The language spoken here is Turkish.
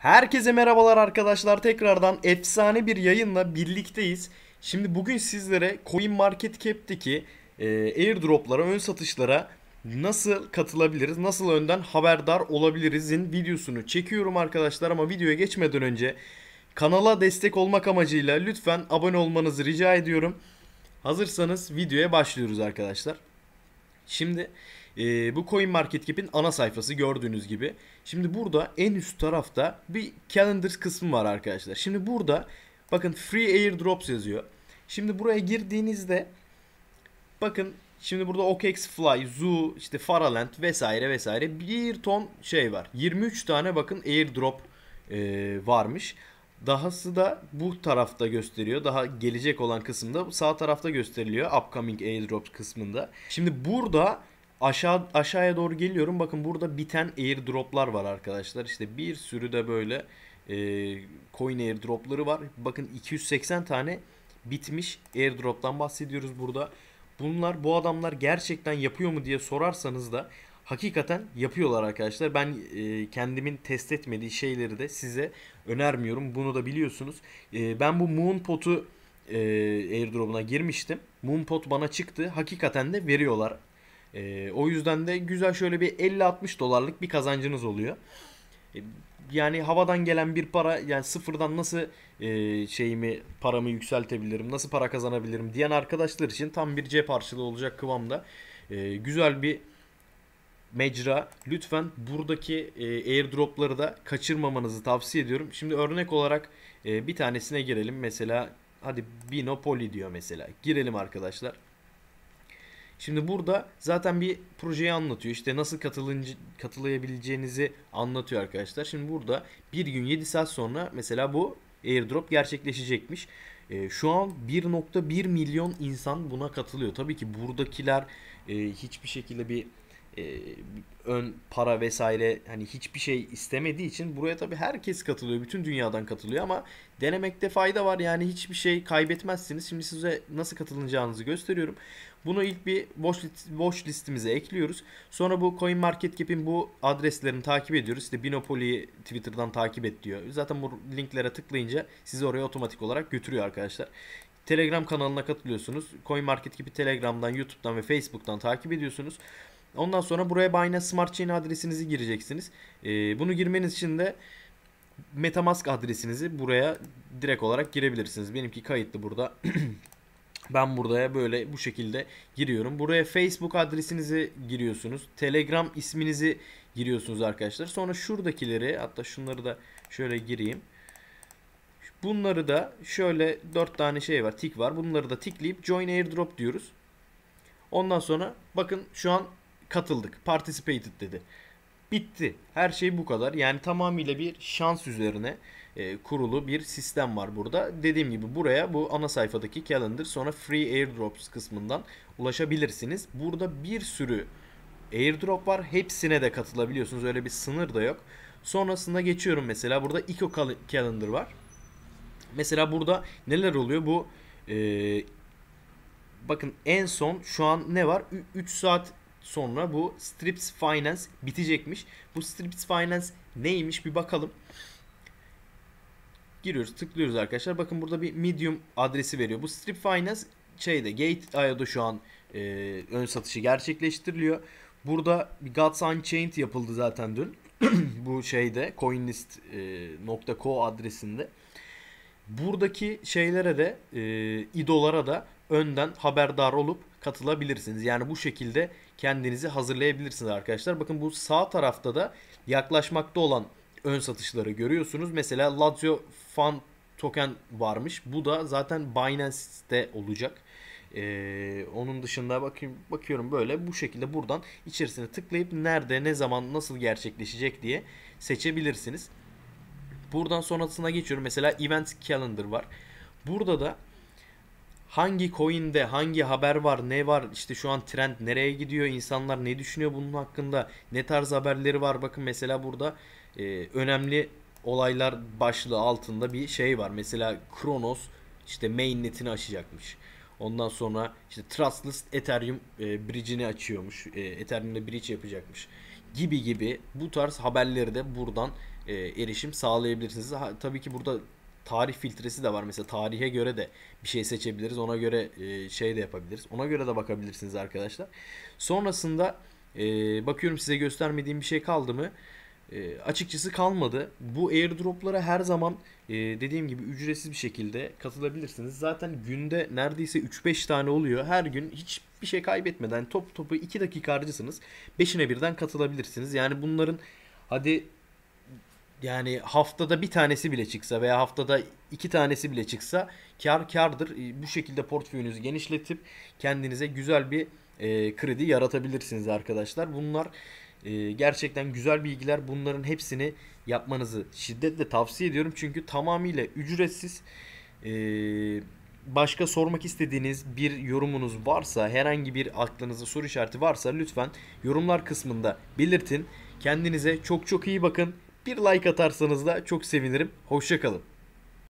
Herkese merhabalar arkadaşlar. Tekrardan efsane bir yayınla birlikteyiz. Şimdi bugün sizlere CoinMarketCap'teki e, airdroplara, ön satışlara nasıl katılabiliriz, nasıl önden haberdar olabiliriz'in videosunu çekiyorum arkadaşlar. Ama videoya geçmeden önce kanala destek olmak amacıyla lütfen abone olmanızı rica ediyorum. Hazırsanız videoya başlıyoruz arkadaşlar. Şimdi... E, bu Cap'in ana sayfası gördüğünüz gibi. Şimdi burada en üst tarafta bir calendar kısmı var arkadaşlar. Şimdi burada bakın free airdrops yazıyor. Şimdi buraya girdiğinizde bakın şimdi burada OKX Fly, Zoo, işte Faraland vesaire vesaire bir ton şey var. 23 tane bakın airdrop e, varmış. Dahası da bu tarafta gösteriyor. Daha gelecek olan kısımda sağ tarafta gösteriliyor. Upcoming airdrops kısmında. Şimdi burada aşağı aşağıya doğru geliyorum. Bakın burada biten airdroplar var arkadaşlar. İşte bir sürü de böyle e, coin airdropları var. Bakın 280 tane bitmiş airdrop'tan bahsediyoruz burada. Bunlar bu adamlar gerçekten yapıyor mu diye sorarsanız da hakikaten yapıyorlar arkadaşlar. Ben e, kendimin test etmediği şeyleri de size önermiyorum. Bunu da biliyorsunuz. E, ben bu Moonpot'u e, airdrop'una girmiştim. Moonpot bana çıktı. Hakikaten de veriyorlar e, o yüzden de güzel şöyle bir 50-60 dolarlık bir kazancınız oluyor. E, yani havadan gelen bir para yani sıfırdan nasıl e, şeyimi paramı yükseltebilirim nasıl para kazanabilirim diyen arkadaşlar için tam bir cep harçlığı olacak kıvamda e, güzel bir mecra. Lütfen buradaki e, airdropları da kaçırmamanızı tavsiye ediyorum. Şimdi örnek olarak e, bir tanesine girelim. Mesela hadi Binopoli diyor mesela. Girelim arkadaşlar. Şimdi burada zaten bir projeyi anlatıyor. İşte nasıl katılınca, katılabileceğinizi anlatıyor arkadaşlar. Şimdi burada bir gün 7 saat sonra mesela bu airdrop gerçekleşecekmiş. E, şu an 1.1 milyon insan buna katılıyor. Tabii ki buradakiler e, hiçbir şekilde bir e, ön para vesaire hani hiçbir şey istemediği için buraya tabi herkes katılıyor. Bütün dünyadan katılıyor ama denemekte fayda var. Yani hiçbir şey kaybetmezsiniz. Şimdi size nasıl katılacağınızı gösteriyorum. Bunu ilk bir boş, boş listimize ekliyoruz. Sonra bu CoinMarketCap'in bu adreslerini takip ediyoruz. İşte Binopoly'yi Twitter'dan takip et diyor. Zaten bu linklere tıklayınca sizi oraya otomatik olarak götürüyor arkadaşlar. Telegram kanalına katılıyorsunuz. CoinMarketCap'i Telegram'dan, YouTube'dan ve Facebook'tan takip ediyorsunuz. Ondan sonra buraya Binance Smart Chain adresinizi gireceksiniz. E, bunu girmeniz için de Metamask adresinizi buraya direkt olarak girebilirsiniz. Benimki kayıtlı burada. ben buraya böyle bu şekilde giriyorum. Buraya Facebook adresinizi giriyorsunuz. Telegram isminizi giriyorsunuz arkadaşlar. Sonra şuradakileri hatta şunları da şöyle gireyim. Bunları da şöyle 4 tane şey var tik var. Bunları da tikleyip join airdrop diyoruz. Ondan sonra bakın şu an katıldık. Participated dedi. Bitti. Her şey bu kadar. Yani tamamıyla bir şans üzerine e, kurulu bir sistem var burada. Dediğim gibi buraya bu ana sayfadaki calendar sonra free airdrops kısmından ulaşabilirsiniz. Burada bir sürü airdrop var. Hepsine de katılabiliyorsunuz. Öyle bir sınır da yok. Sonrasında geçiyorum mesela burada Eco Calendar var. Mesela burada neler oluyor? Bu e, bakın en son şu an ne var? 3 saat sonra bu Strips Finance bitecekmiş. Bu Strips Finance neymiş bir bakalım. Giriyoruz tıklıyoruz arkadaşlar. Bakın burada bir Medium adresi veriyor. Bu Strip Finance şeyde Gate.io'da şu an e, ön satışı gerçekleştiriliyor. Burada Gods Unchained yapıldı zaten dün. bu şeyde coinlist.co e, adresinde. Buradaki şeylere de e, idolara da önden haberdar olup katılabilirsiniz. Yani bu şekilde kendinizi hazırlayabilirsiniz arkadaşlar. Bakın bu sağ tarafta da yaklaşmakta olan ön satışları görüyorsunuz. Mesela Lazio Fan token varmış. Bu da zaten Binance'te olacak. Ee, onun dışında bakayım bakıyorum böyle bu şekilde buradan içerisine tıklayıp nerede ne zaman nasıl gerçekleşecek diye seçebilirsiniz. Buradan sonrasına geçiyorum. Mesela event calendar var. Burada da hangi coin'de hangi haber var, ne var, işte şu an trend nereye gidiyor, insanlar ne düşünüyor bunun hakkında, ne tarz haberleri var. Bakın mesela burada e, önemli olaylar başlığı altında bir şey var. Mesela Kronos işte mainnet'ini açacakmış. Ondan sonra işte Trustless Ethereum e, bridge'ini açıyormuş. E, Ethereum'da bridge yapacakmış. Gibi gibi bu tarz haberleri de buradan e, erişim sağlayabilirsiniz. Ha, tabii ki burada tarih filtresi de var. Mesela tarihe göre de bir şey seçebiliriz. Ona göre e, şey de yapabiliriz. Ona göre de bakabilirsiniz arkadaşlar. Sonrasında e, bakıyorum size göstermediğim bir şey kaldı mı? E, açıkçası kalmadı. Bu airdroplara her zaman dediğim gibi ücretsiz bir şekilde katılabilirsiniz. Zaten günde neredeyse 3-5 tane oluyor. Her gün hiçbir şey kaybetmeden top topu 2 dakika harcısınız. 5'ine birden katılabilirsiniz. Yani bunların hadi yani haftada bir tanesi bile çıksa veya haftada iki tanesi bile çıksa kar kardır. E, bu şekilde portföyünüzü genişletip kendinize güzel bir e, kredi yaratabilirsiniz arkadaşlar. Bunlar e, gerçekten güzel bilgiler. Bunların hepsini yapmanızı şiddetle tavsiye ediyorum. Çünkü tamamıyla ücretsiz. E, başka sormak istediğiniz bir yorumunuz varsa, herhangi bir aklınızda soru işareti varsa lütfen yorumlar kısmında belirtin. Kendinize çok çok iyi bakın. Bir like atarsanız da çok sevinirim. Hoşçakalın.